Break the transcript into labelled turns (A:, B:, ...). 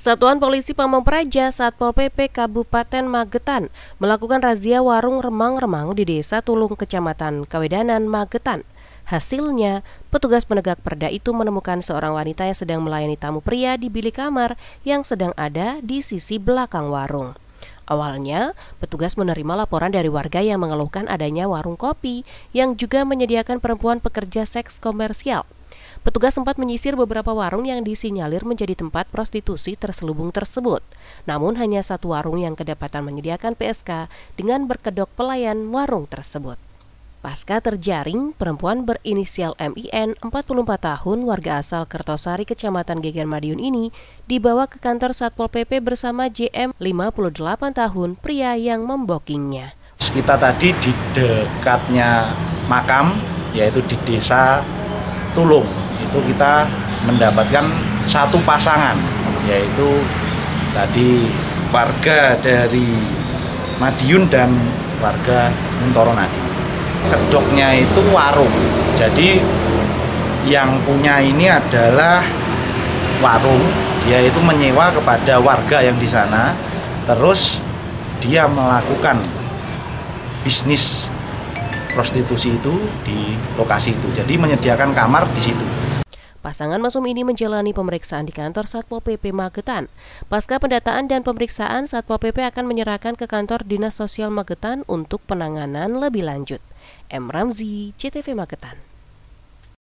A: Satuan Polisi Pamong Praja Satpol PP Kabupaten Magetan melakukan razia warung remang-remang di Desa Tulung Kecamatan Kawedanan Magetan. Hasilnya, petugas penegak perda itu menemukan seorang wanita yang sedang melayani tamu pria di bilik kamar yang sedang ada di sisi belakang warung. Awalnya, petugas menerima laporan dari warga yang mengeluhkan adanya warung kopi yang juga menyediakan perempuan pekerja seks komersial. Petugas sempat menyisir beberapa warung yang disinyalir menjadi tempat prostitusi terselubung tersebut. Namun hanya satu warung yang kedapatan menyediakan PSK dengan berkedok pelayan warung tersebut. Pasca terjaring, perempuan berinisial MIN 44 tahun warga asal Kertosari Kecamatan Geger Madiun ini dibawa ke kantor Satpol PP bersama JM 58 tahun pria yang membokingnya.
B: Kita tadi di dekatnya makam yaitu di desa Tulung itu kita mendapatkan satu pasangan yaitu tadi warga dari Madiun dan warga Muntoro Nadi. Kedoknya itu warung. Jadi yang punya ini adalah warung, dia itu menyewa kepada warga yang di sana. Terus dia melakukan bisnis prostitusi itu di lokasi itu. Jadi menyediakan kamar di situ.
A: Pasangan mesum ini menjalani pemeriksaan di kantor Satpol PP Magetan. Pasca pendataan dan pemeriksaan, Satpol PP akan menyerahkan ke kantor Dinas Sosial Magetan untuk penanganan lebih lanjut. M. Ramzi, CTV Magetan.